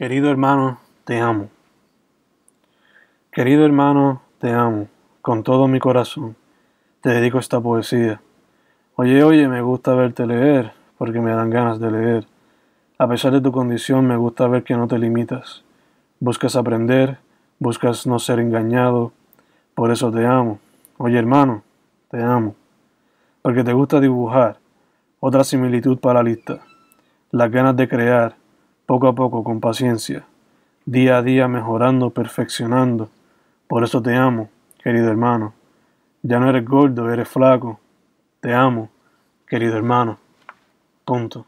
Querido hermano, te amo. Querido hermano, te amo con todo mi corazón. Te dedico esta poesía. Oye, oye, me gusta verte leer, porque me dan ganas de leer. A pesar de tu condición, me gusta ver que no te limitas. Buscas aprender, buscas no ser engañado. Por eso te amo. Oye, hermano, te amo. Porque te gusta dibujar. Otra similitud para la lista. Las ganas de crear, poco a poco, con paciencia, día a día mejorando, perfeccionando. Por eso te amo, querido hermano. Ya no eres gordo, eres flaco. Te amo, querido hermano. Punto.